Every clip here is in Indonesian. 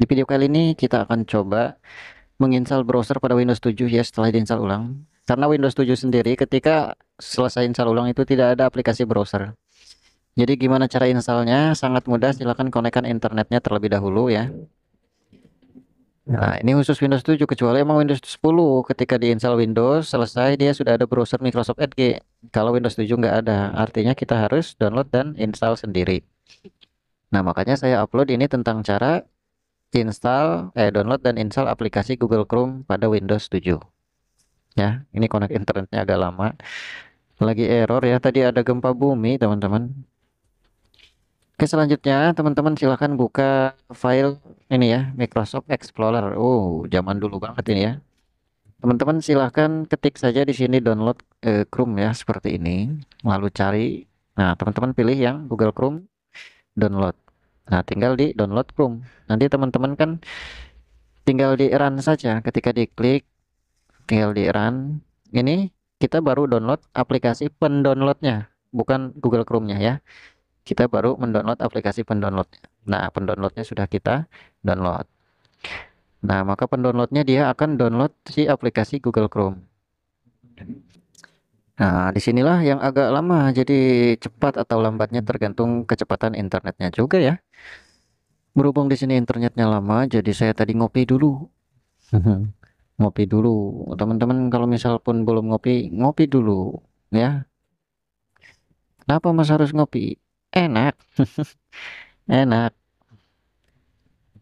Di video kali ini kita akan coba menginstal browser pada Windows 7 ya setelah diinstal ulang. Karena Windows 7 sendiri ketika selesai install ulang itu tidak ada aplikasi browser. Jadi gimana cara installnya? Sangat mudah, silahkan konekkan internetnya terlebih dahulu ya. Nah, ini khusus Windows 7 kecuali emang Windows 10 ketika diinstal Windows selesai dia sudah ada browser Microsoft Edge. Kalau Windows 7 nggak ada, artinya kita harus download dan install sendiri. Nah, makanya saya upload ini tentang cara install eh download dan install aplikasi Google Chrome pada Windows 7 ya ini connect internetnya agak lama lagi error ya tadi ada gempa bumi teman-teman Oke selanjutnya teman-teman silahkan buka file ini ya Microsoft Explorer Oh zaman dulu banget ini ya teman-teman silahkan ketik saja di sini download eh, Chrome ya seperti ini lalu cari nah teman-teman pilih yang Google Chrome download Nah, tinggal di download Chrome. Nanti teman-teman kan tinggal di run saja. Ketika diklik, tinggal di run. Ini kita baru download aplikasi pendownloadnya, bukan Google Chrome-nya ya. Kita baru mendownload aplikasi pendownloadnya. Nah, pendownloadnya sudah kita download. Nah, maka pendownloadnya dia akan download si aplikasi Google Chrome. Nah, disinilah yang agak lama, jadi cepat atau lambatnya tergantung kecepatan internetnya juga ya. Berhubung di sini internetnya lama, jadi saya tadi ngopi dulu. Mm-hmm. ngopi dulu, teman-teman kalau misal pun belum ngopi, ngopi dulu ya. Kenapa Mas harus ngopi? Enak. Enak.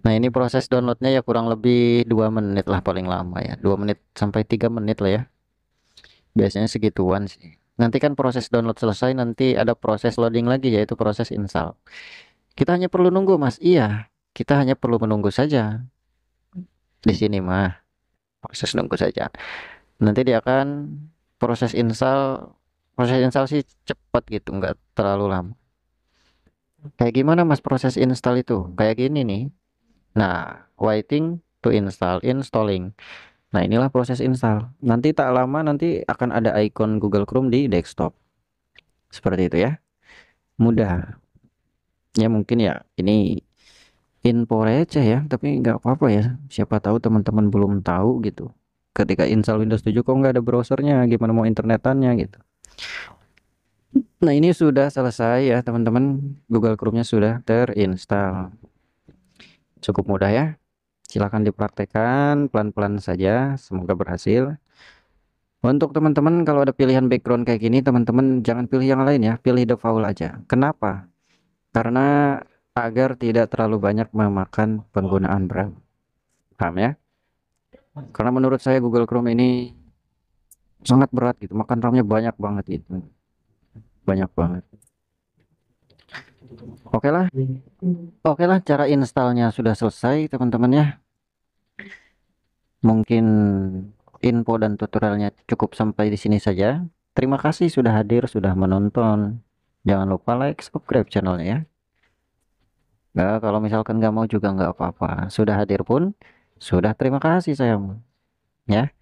Nah, ini proses downloadnya ya kurang lebih dua menit lah paling lama ya. dua menit sampai tiga menit lah ya biasanya segituan sih nanti kan proses download selesai nanti ada proses loading lagi yaitu proses install kita hanya perlu nunggu mas iya kita hanya perlu menunggu saja di sini mah proses nunggu saja nanti dia akan proses install proses install sih cepat gitu nggak terlalu lama kayak gimana mas proses install itu kayak gini nih nah waiting to install installing Nah, inilah proses install. Nanti tak lama nanti akan ada icon Google Chrome di desktop. Seperti itu ya. Mudah. Ya mungkin ya ini info receh ya, tapi nggak apa-apa ya. Siapa tahu teman-teman belum tahu gitu. Ketika install Windows 7 kok nggak ada browsernya, gimana mau internetannya gitu. Nah, ini sudah selesai ya, teman-teman. Google Chrome-nya sudah terinstall. Cukup mudah ya. Silahkan dipraktekkan pelan-pelan saja, semoga berhasil. Untuk teman-teman kalau ada pilihan background kayak gini, teman-teman jangan pilih yang lain ya, pilih default foul aja. Kenapa? Karena agar tidak terlalu banyak memakan penggunaan RAM. Paham ya? Karena menurut saya Google Chrome ini sangat berat gitu, makan RAM-nya banyak banget itu Banyak banget. Oke lah. Oke lah cara installnya sudah selesai teman-teman ya. Mungkin info dan tutorialnya cukup sampai di sini saja. Terima kasih sudah hadir, sudah menonton. Jangan lupa like, subscribe channelnya ya. Nah, kalau misalkan nggak mau juga nggak apa-apa. Sudah hadir pun, sudah terima kasih sayang. Ya.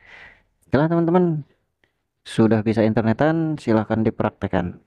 Oke teman-teman. Sudah bisa internetan, silahkan dipraktekan.